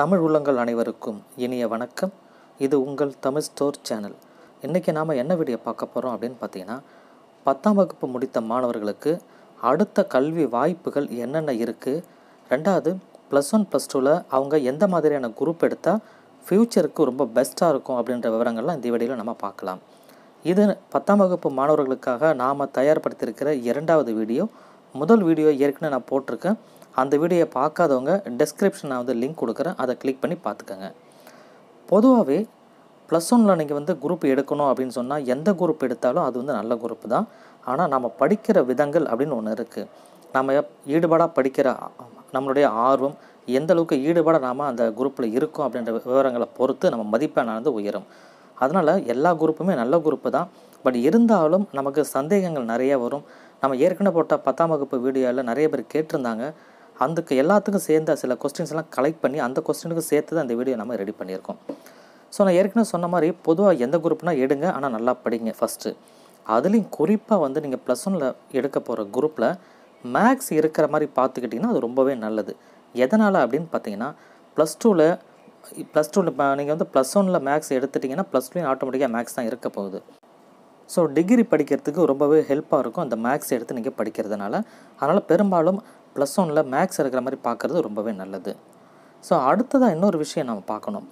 தமிழ் உள்ளங்கள் அனைவருக்கும் இனிய வணக்கம் இது உங்கள் தமிழ் ஸ்டோர் சேனல் இன்றைக்கி நாம் என்ன வீடியோ பார்க்க போகிறோம் அப்படின்னு பார்த்தீங்கன்னா பத்தாம் வகுப்பு முடித்த மாணவர்களுக்கு அடுத்த கல்வி வாய்ப்புகள் என்னென்ன இருக்குது ரெண்டாவது ப்ளஸ் ஒன் ப்ளஸ் டூவில் அவங்க எந்த மாதிரியான குரூப் எடுத்தால் ஃப்யூச்சருக்கு ரொம்ப பெஸ்ட்டாக இருக்கும் அப்படின்ற விவரங்கள்லாம் இந்த வீடியோவில் நம்ம பார்க்கலாம் இது பத்தாம் வகுப்பு மாணவர்களுக்காக நாம் தயார்படுத்தியிருக்கிற இரண்டாவது வீடியோ முதல் வீடியோ ஏற்கனவே நான் போட்டிருக்கேன் அந்த வீடியோ பார்க்காதவங்க டெஸ்கிரிப்ஷன் நான் வந்து லிங்க் கொடுக்குறேன் அதை கிளிக் பண்ணி பார்த்துக்கோங்க பொதுவாகவே ப்ளஸ் ஒனில் நீங்கள் வந்து குரூப் எடுக்கணும் அப்படின்னு சொன்னால் எந்த குரூப் எடுத்தாலும் அது வந்து நல்ல குரூப் தான் ஆனால் நம்ம படிக்கிற விதங்கள் அப்படின்னு ஒன்று இருக்குது நம்ம ஈடுபாடாக படிக்கிற நம்மளுடைய ஆர்வம் எந்தளவுக்கு அளவுக்கு ஈடுபாடாக நாம் அந்த குரூப்பில் இருக்கோம் அப்படின்ற விவரங்களை பொறுத்து நம்ம நடந்து உயரும் அதனால் எல்லா குரூப்புமே நல்ல குரூப்பு தான் பட் இருந்தாலும் நமக்கு சந்தேகங்கள் நிறைய வரும் நம்ம ஏற்கனவே போட்ட பத்தாம் வகுப்பு வீடியோவில் நிறைய பேர் கேட்டிருந்தாங்க அதுக்கு எல்லாத்துக்கும் சேர்ந்த சில கொஸ்டின்ஸ்லாம் கலெக்ட் பண்ணி அந்த கொஸ்டினுக்கு சேர்த்து தான் அந்த வீடியோ நம்ம ரெடி பண்ணியிருக்கோம் ஸோ நான் ஏற்கனவே சொன்ன மாதிரி பொதுவாக எந்த குரூப்னா எடுங்க ஆனால் நல்லா படிங்க ஃபஸ்ட்டு அதுலேயும் குறிப்பாக வந்து நீங்கள் ப்ளஸ் ஒனில் எடுக்க போகிற குரூப்பில் மேக்ஸ் இருக்கிற மாதிரி பார்த்துக்கிட்டிங்கன்னா அது ரொம்பவே நல்லது எதனால் அப்படின்னு பார்த்தீங்கன்னா ப்ளஸ் டூவில் ப்ளஸ் டூவில் இப்போ நீங்கள் வந்து ப்ளஸ் ஒனில் மேக்ஸ் எடுத்துட்டிங்கன்னா ப்ளஸ் டூலையும் ஆட்டோமேட்டிக்காக மேக்ஸ் தான் இருக்க போகுது ஸோ டிகிரி படிக்கிறதுக்கு ரொம்பவே ஹெல்ப்பாக இருக்கும் அந்த மேக்ஸ் எடுத்து நீங்கள் படிக்கிறதுனால அதனால் பெரும்பாலும் ப்ளஸ் ஒனில் மேக்ஸ் இருக்கிற மாதிரி பார்க்குறது ரொம்பவே நல்லது ஸோ அடுத்ததாக இன்னொரு விஷயம் நம்ம பார்க்கணும்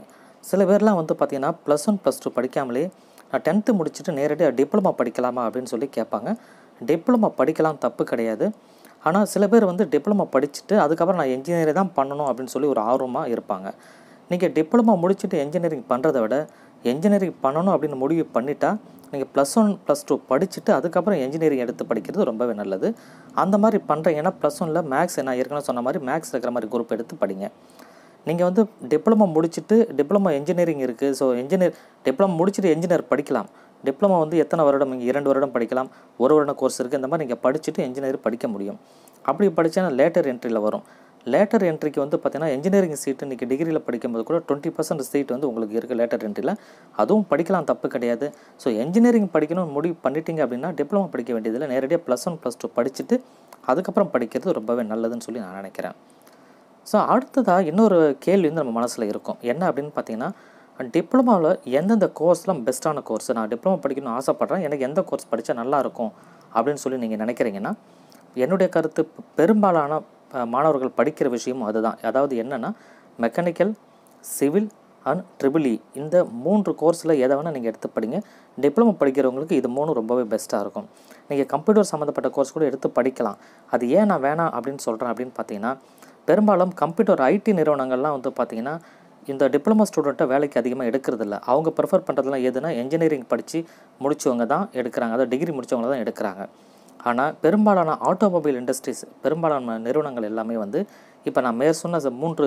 சில பேர்லாம் வந்து பார்த்திங்கன்னா ப்ளஸ் ஒன் ப்ளஸ் டூ படிக்காமலே நான் டென்த்து முடிச்சுட்டு நேரடியாக டிப்ளமா படிக்கலாமா அப்படின்னு சொல்லி கேட்பாங்க டிப்ளமா படிக்கலாம் தப்பு கிடையாது ஆனால் சில பேர் வந்து டிப்ளமா படிச்சுட்டு அதுக்கப்புறம் நான் என்ஜினியரிங் தான் பண்ணணும் அப்படின்னு சொல்லி ஒரு ஆர்வமாக இருப்பாங்க நீங்கள் டிப்ளமா முடிச்சுட்டு என்ஜினியரிங் பண்ணுறத விட என்ஜினியரிங் பண்ணணும் அப்படின்னு முடிவு பண்ணிட்டால் நீங்கள் ப்ளஸ் ஒன் ப்ளஸ் டூ படிச்சுட்டு அதுக்கப்புறம் இன்ஜினியரிங் எடுத்து படிக்கிறது ரொம்பவே நல்லது அந்த மாதிரி பண்ணுறீங்கன்னா ப்ளஸ் ஒனில் மேக்ஸ் என்ன ஏற்கனவே சொன்ன மாதிரி மேக்ஸ் இருக்கிற மாதிரி குரூப் எடுத்து படிங்க நீங்கள் வந்து டிப்ளமோ முடிச்சுட்டு டிப்ளமோ இன்ஜினியரிங் இருக்குது ஸோ இன்ஜினியர் டிப்ளமோ முடிச்சுட்டு இன்ஜினியர் படிக்கலாம் டிப்ளமோ வந்து எத்தனை வருடம் இங்கே இரண்டு வருடம் படிக்கலாம் ஒரு வருடம் கோர்ஸ் இருக்குது இந்த மாதிரி நீங்கள் படிச்சுட்டு இன்ஜினியர் படிக்க முடியும் அப்படி படித்தேன்னா லேட்டர் என்ட்ரியில் வரும் லேட்டர் என்ட்ரிக்கு வந்து பார்த்தீங்கன்னா இன்ஜினியரிங் சீட்டு இன்றைக்கி டிகிரியில் படிக்கும்போது கூட டுவெண்ட்டி பர்சன்ட் சீட் வந்து உங்களுக்கு இருக்குது லேட்டர் என்ட்ரியில் அதுவும் படிக்கலாம் தப்பு கிடையாது ஸோ இன்ஜினியரிங் படிக்கணும்னு முடிவு பண்ணிட்டீங்க அப்படின்னா டிப்ளமோ படிக்க வேண்டியதில் நேரடியாக ப்ளஸ் ஒன் ப்ளஸ் டூ படிச்சுட்டு அதுக்கப்புறம் படிக்கிறது ரொம்பவே நல்லதுன்னு சொல்லி நான் நினைக்கிறேன் ஸோ அடுத்ததாக இன்னொரு கேள்வி வந்து நம்ம மனசில் இருக்கும் என்ன அப்படின்னு பார்த்தீங்கன்னா டிப்ளமாவில் எந்தெந்த கோர்ஸ்லாம் பெஸ்ட்டான கோர்ஸ் நான் டிப்ளமோ படிக்கணும்னு ஆசைப்பட்றேன் எனக்கு எந்த கோர்ஸ் படித்தா நல்லாயிருக்கும் அப்படின்னு சொல்லி நீங்கள் நினைக்கிறீங்கன்னா என்னுடைய கருத்து பெரும்பாலான மாணவர்கள் படிக்கிற விஷயமும் அதுதான் அதாவது என்னென்னா mechanical civil and triple E இந்த மூன்று கோர்ஸில் எதை வேணால் நீங்கள் எடுத்து படிங்க டிப்ளமோ படிக்கிறவங்களுக்கு இது மூணு ரொம்பவே பெஸ்ட்டாக இருக்கும் நீங்கள் கம்ப்யூட்டர் சம்மந்தப்பட்ட கோர்ஸ் கூட எடுத்து படிக்கலாம் அது ஏன் நான் வேணாம் அப்படின்னு சொல்கிறேன் அப்படின்னு பார்த்தீங்கன்னா பெரும்பாலும் கம்ப்யூட்டர் ஐடி நிறுவனங்கள்லாம் வந்து பார்த்தீங்கன்னா இந்த டிப்ளமோ ஸ்டூடெண்ட்டை வேலைக்கு அதிகமாக எடுக்கிறதில்ல அவங்க ப்ரிஃபர் பண்ணுறதுலாம் எதுனா இன்ஜினியரிங் படித்து முடித்தவங்க தான் எடுக்கிறாங்க அதாவது டிகிரி முடித்தவங்க தான் எடுக்கிறாங்க ஆனால் பெரும்பாலான ஆட்டோமொபைல் இண்டஸ்ட்ரீஸ் பெரும்பாலான நிறுவனங்கள் எல்லாமே வந்து இப்போ நான் மேற் சொன்ன மூன்று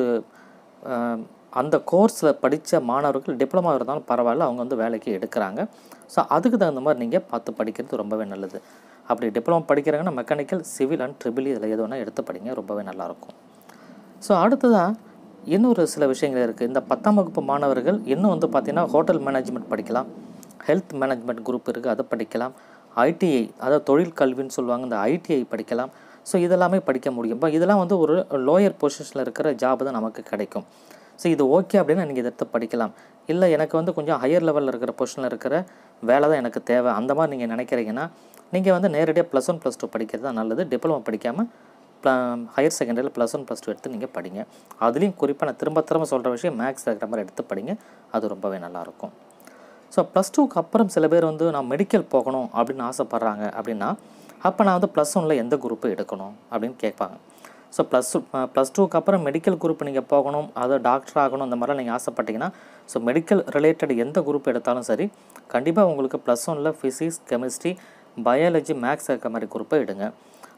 அந்த கோர்ஸில் படித்த மாணவர்கள் டிப்ளமா இருந்தாலும் பரவாயில்ல அவங்க வந்து வேலைக்கு எடுக்கிறாங்க ஸோ அதுக்கு தகுந்த மாதிரி நீங்கள் பார்த்து படிக்கிறது ரொம்பவே நல்லது அப்படி டிப்ளமா படிக்கிறாங்கன்னா மெக்கானிக்கல் சிவில் அண்ட் ட்ரிபிள் இதில் எது வேணால் எடுத்து படிங்க ரொம்பவே நல்லாயிருக்கும் ஸோ அடுத்ததாக இன்னொரு சில விஷயங்கள் இருக்குது இந்த பத்தாம் வகுப்பு மாணவர்கள் இன்னும் வந்து பார்த்திங்கன்னா ஹோட்டல் மேனேஜ்மெண்ட் படிக்கலாம் ஹெல்த் மேனேஜ்மெண்ட் குரூப் இருக்குது அதை படிக்கலாம் ஐடிஐ அதாவது தொழில் கல்வின்னு சொல்லுவாங்க இந்த ஐடிஐ படிக்கலாம் ஸோ இதெல்லாமே படிக்க முடியும் இப்போ இதெல்லாம் வந்து ஒரு லோயர் பொசிஷனில் இருக்கிற ஜாப் தான் நமக்கு கிடைக்கும் ஸோ இது ஓகே அப்படின்னா நீங்கள் இதை எடுத்து படிக்கலாம் இல்லை எனக்கு வந்து கொஞ்சம் ஹையர் லெவலில் இருக்கிற பொசிஷனில் இருக்கிற வேலை தான் எனக்கு தேவை அந்த மாதிரி நீங்கள் நினைக்கிறீங்கன்னா நீங்கள் வந்து நேரடியாக ப்ளஸ் ஒன் ப்ளஸ் டூ படிக்கிறது தான் நல்லது டிப்ளமோ படிக்காமல் ப்ள ஹையர் செகண்டரியில் ப்ளஸ் ஒன் ப்ளஸ் டூ எடுத்து நீங்கள் படிங்க அதுலேயும் குறிப்பாக நான் திரும்ப திரும்ப சொல்கிற விஷயம் மேக்ஸ் இருக்கிற மாதிரி எடுத்து படிங்க அது ரொம்பவே நல்லாயிருக்கும் ஸோ ப்ளஸ் டூக்கு அப்புறம் சில பேர் வந்து நான் மெடிக்கல் போகணும் அப்படின்னு ஆசைப்பட்றாங்க அப்படின்னா அப்போ நான் வந்து ப்ளஸ் ஒனில் எந்த குரூப்பு எடுக்கணும் அப்படின்னு கேட்பாங்க ஸோ ப்ளஸ் ப்ளஸ் டூக்கு அப்புறம் மெடிக்கல் குரூப் நீங்கள் போகணும் அதை டாக்டர் ஆகணும் அந்த மாதிரிலாம் நீங்கள் ஆசைப்பட்டீங்கன்னா ஸோ மெடிக்கல் ரிலேட்டட் எந்த குரூப் எடுத்தாலும் சரி கண்டிப்பாக உங்களுக்கு ப்ளஸ் ஒனில் ஃபிசிக்ஸ் கெமிஸ்ட்ரி பயாலஜி மேக்ஸ் இருக்க மாதிரி குரூப்பை எடுங்க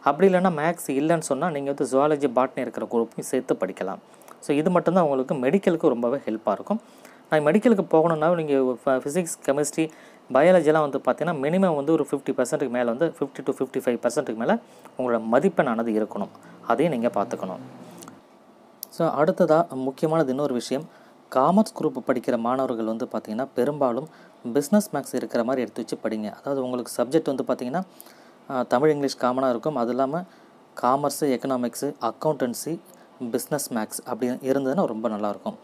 அப்படி இல்லைனா மேக்ஸ் இல்லைன்னு சொன்னால் நீங்கள் வந்து ஜுவாலஜி பாட்னி இருக்கிற குரூப்பையும் சேர்த்து படிக்கலாம் ஸோ இது மட்டும்தான் உங்களுக்கு மெடிக்கலுக்கு ரொம்பவே ஹெல்ப்பாக இருக்கும் நான் மெடிக்கலுக்கு போகணுன்னா நீங்கள் ஃபிசிக்ஸ் கெமிஸ்ட்ரி பயாலஜிலாம் வந்து பார்த்தீங்கன்னா மினிமம் வந்து ஒரு ஃபிஃப்டி பர்சன்ட்டுக்கு மேலே வந்து ஃபிஃப்டி டு ஃபிஃப்டி ஃபைவ் பர்சன்ட்டுக்கு மேலே உங்களோட மதிப்பெண்ணானது இருக்கணும் அதையும் நீங்கள் பார்த்துக்கணும் ஸோ அடுத்ததாக முக்கியமானது இன்னொரு விஷயம் காமர்ஸ் குரூப் படிக்கிற மாணவர்கள் வந்து பார்த்திங்கன்னா பெரும்பாலும் பிஸ்னஸ் மேக்ஸ் இருக்கிற மாதிரி எடுத்து வச்சு படிங்க அதாவது உங்களுக்கு சப்ஜெக்ட் வந்து பார்த்திங்கன்னா தமிழ் இங்கிலீஷ் காமனாக இருக்கும் அது இல்லாமல் commerce economics accountancy business maths அப்படி இருந்ததுன்னா ரொம்ப நல்லாயிருக்கும்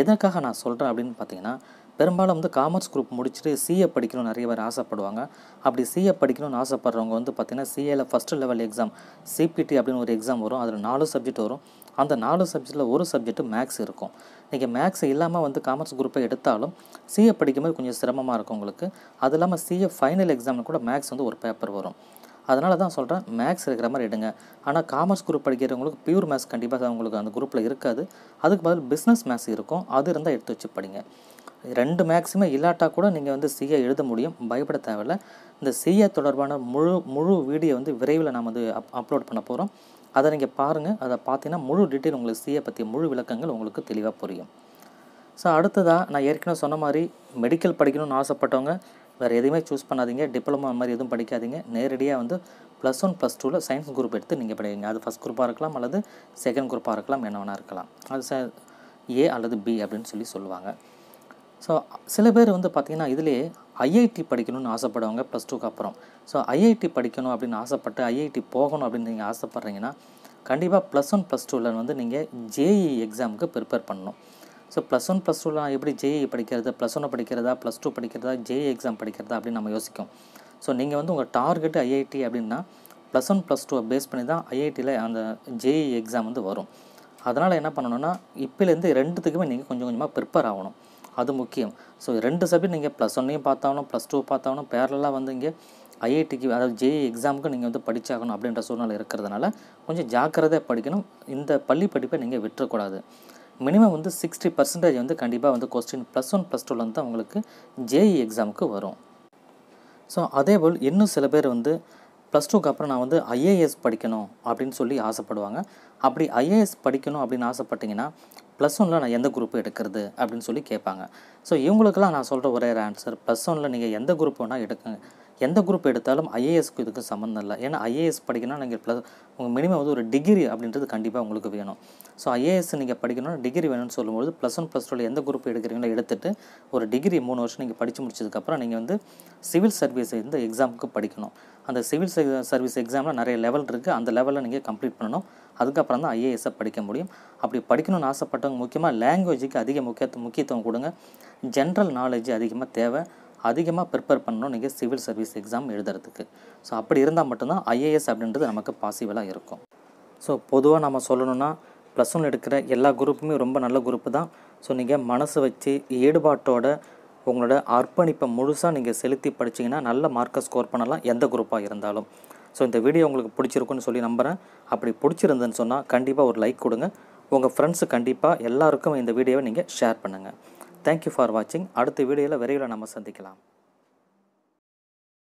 எதற்காக நான் சொல்கிறேன் அப்படின்னு பார்த்தீங்கன்னா பெரும்பாலும் வந்து காமர்ஸ் குரூப் முடிச்சுட்டு சிஏ படிக்கணும் நிறைய பேர் ஆசைப்படுவாங்க அப்படி சிஏ படிக்கணும்னு ஆசைப்படுறவங்க வந்து பார்த்திங்கன்னா சிஏல ஃபஸ்ட்டு லெவல் எக்ஸாம் சிபிடி அப்படின்னு ஒரு எக்ஸாம் வரும் அதில் நாலு சப்ஜெக்ட் வரும் அந்த நாலு சப்ஜெக்ட்டில் ஒரு சப்ஜெக்ட் மேக்ஸ் இருக்கும் நீங்கள் மேக்ஸ் இல்லாமல் வந்து காமர்ஸ் குரூப்பை எடுத்தாலும் சிஏ படிக்கும்போது கொஞ்சம் சிரமமாக இருக்கும் உங்களுக்கு அது இல்லாமல் சிஏ ஃபைனல் எக்ஸாமில் கூட மேக்ஸ் வந்து ஒரு பேப்பர் வரும் அதனால தான் சொல்கிறேன் மேக்ஸ் இருக்கிற மாதிரி எடுங்க ஆனால் காமர்ஸ் குரூப் படிக்கிறவங்களுக்கு பியூர் மேக்ஸ் கண்டிப்பாக அவங்களுக்கு அந்த குரூப்பில் இருக்காது அதுக்கு பதில் பிஸ்னஸ் மேக்ஸ் இருக்கும் அது இருந்தால் எடுத்து வச்சு படிங்க ரெண்டு மேக்ஸிமே இல்லாட்டா கூட நீங்கள் வந்து சிஏ எழுத முடியும் பயப்பட தேவையில்ல இந்த சிஏ தொடர்பான முழு முழு வீடியோ வந்து விரைவில் நாம் வந்து அப் அப்லோட் பண்ண போகிறோம் அதை நீங்கள் பாருங்கள் அதை பார்த்தீங்கன்னா முழு டீட்டெயில் உங்களுக்கு சிஏ பற்றி முழு விளக்கங்கள் உங்களுக்கு தெளிவாக புரியும் ஸோ அடுத்ததாக நான் ஏற்கனவே சொன்ன மாதிரி மெடிக்கல் படிக்கணும்னு ஆசைப்பட்டவங்க வேறு எதுவுமே சூஸ் பண்ணாதீங்க டிப்ளமோ மாதிரி எதுவும் படிக்காதீங்க நேரடியாக வந்து ப்ளஸ் ஒன் ப்ளஸ் டூவில் சயின்ஸ் குரூப் எடுத்து நீங்கள் படிங்க அது ஃபஸ்ட் குரூப்பாக இருக்கலாம் அல்லது செகண்ட் குரூப்பாக இருக்கலாம் என்ன வேணால் இருக்கலாம் அது ச ஏ அல்லது பி அப்படின்னு சொல்லி சொல்லுவாங்க ஸோ சில பேர் வந்து பார்த்திங்கன்னா இதிலே ஐஐடி படிக்கணும்னு ஆசைப்படுவாங்க ப்ளஸ் டூக்கு அப்புறம் ஸோ ஐஐடி படிக்கணும் அப்படின்னு ஆசைப்பட்டு ஐஐடி போகணும் அப்படின்னு நீங்கள் ஆசைப்பட்றீங்கன்னா கண்டிப்பாக ப்ளஸ் ஒன் ப்ளஸ் டூவில் வந்து நீங்கள் ஜேஇ எக்ஸாமுக்கு ப்ரிப்பேர் பண்ணணும் ஸோ ப்ளஸ் ஒன் ப்ளஸ் டூலாம் எப்படி ஜேஇ e படிக்கிறது ப்ளஸ் ஒன்று படிக்கிறதா ப்ளஸ் டூ படிக்கிறதா ஜேஇ எக்ஸாம் e படிக்கிறதா அப்படின்னு நம்ம யோசிக்கும் ஸோ நீங்கள் வந்து உங்கள் டார்கெட் ஐஐடி அப்படின்னா ப்ளஸ் ஒன் ப்ளஸ் டூவை பேஸ் பண்ணி தான் ஐஐடியில் அந்த ஜேஇ எக்ஸாம் e வந்து வரும் அதனால் என்ன பண்ணணும்னா இப்போலேருந்து ரெண்டுத்துக்குமே நீங்கள் கொஞ்சம் கொஞ்சமாக ப்ரிப்பேர் ஆகணும் அது முக்கியம் ஸோ ரெண்டு சப்ஜெக்ட் நீங்கள் ப்ளஸ் ஒன்னையும் பார்த்தாலும் ப்ளஸ் டூ பார்த்தாலும் பேரலாக வந்து இங்கே ஐஐடிக்கு அதாவது ஜேஇ எக்ஸாமுக்கு நீங்கள் வந்து படித்தாகணும் அப்படின்ற சூழ்நிலை இருக்கிறதுனால கொஞ்சம் ஜாக்கிரதையாக படிக்கணும் இந்த பள்ளி படிப்பை நீங்கள் விட்டுறக்கூடாது மினிமம் வந்து சிக்ஸ்டி பர்சன்டேஜ் வந்து கண்டிப்பாக வந்து கொஸ்டின் ப்ளஸ் ஒன் ப்ளஸ் டூவில் வந்து அவங்களுக்கு ஜேஇ எக்ஸாமுக்கு வரும் ஸோ அதேபோல் இன்னும் சில பேர் வந்து ப்ளஸ் டூக்கு அப்புறம் நான் வந்து ஐஏஎஸ் படிக்கணும் அப்படின்னு சொல்லி ஆசைப்படுவாங்க அப்படி ஐஏஎஸ் படிக்கணும் அப்படின்னு ஆசைப்பட்டிங்கன்னா ப்ளஸ் ஒனில் நான் எந்த குரூப் எடுக்கிறது அப்படின்னு சொல்லி கேட்பாங்க ஸோ இவங்களுக்கெல்லாம் நான் சொல்கிற ஒரே ஆன்சர் ப்ளஸ் ஒனில் நீங்கள் எந்த குரூப் வேணால் எடுக்குங்க எந்த குரூப் எடுத்தாலும் ஐஏஎஸ்க்கு இதுக்கு சம்மந்தம் இல்லை ஏன்னா ஐஏஎஸ் படிக்கணும்னா நீங்கள் ப்ளஸ் உங்கள் மினிமம் வந்து ஒரு டிகிரி அப்படின்றது கண்டிப்பாக உங்களுக்கு வேணும் ஸோ ஐஏஎஸ் நீங்கள் படிக்கணும்னா டிகிரி வேணும்னு சொல்லும்போது ப்ளஸ் ஒன் ப்ளஸ் டூவில் எந்த குரூப் எடுக்கிறீங்களோ எடுத்துகிட்டு ஒரு டிகிரி மூணு வருஷம் நீங்கள் படித்து முடிச்சதுக்கப்புறம் நீங்கள் வந்து சிவில் சர்வீஸ் இந்த எக்ஸாமுக்கு படிக்கணும் அந்த சிவில் சர்வீஸ் எக்ஸாமில் நிறைய லெவல் இருக்குது அந்த லெவலில் நீங்கள் கம்ப்ளீட் பண்ணணும் அதுக்கப்புறம் தான் ஐஏஎஸ்ஸை படிக்க முடியும் அப்படி படிக்கணும்னு ஆசைப்பட்டவங்க முக்கியமாக லாங்குவேஜுக்கு அதிக முக்கியத்துவம் முக்கியத்துவம் கொடுங்க ஜென்ரல் நாலேஜ் அதிகமாக தேவை அதிகமாக ப்ரிப்பேர் பண்ணணும் நீங்கள் சிவில் சர்வீஸ் எக்ஸாம் எழுதுறதுக்கு ஸோ அப்படி இருந்தால் மட்டும்தான் ஐஏஎஸ் அப்படின்றது நமக்கு பாசிபிளாக இருக்கும் ஸோ பொதுவாக நம்ம சொல்லணும்னா ப்ளஸ் ஒன் எடுக்கிற எல்லா குரூப்புமே ரொம்ப நல்ல குரூப்பு தான் ஸோ நீங்கள் மனசு வச்சு ஈடுபாட்டோட உங்களோட அர்ப்பணிப்பை முழுசாக நீங்கள் செலுத்தி படிச்சிங்கன்னா நல்ல மார்க்கை ஸ்கோர் பண்ணலாம் எந்த குரூப்பாக இருந்தாலும் ஸோ இந்த வீடியோ உங்களுக்கு பிடிச்சிருக்குன்னு சொல்லி நம்புகிறேன் அப்படி பிடிச்சிருந்துன்னு சொன்னால் கண்டிப்பாக ஒரு லைக் கொடுங்க உங்கள் ஃப்ரெண்ட்ஸு கண்டிப்பாக எல்லாருக்கும் இந்த வீடியோவை நீங்கள் ஷேர் பண்ணுங்கள் தேங்க்யூ ஃபார் வாட்சிங் அடுத்த வீடியோவில் விரைவில் நம்ம சந்திக்கலாம்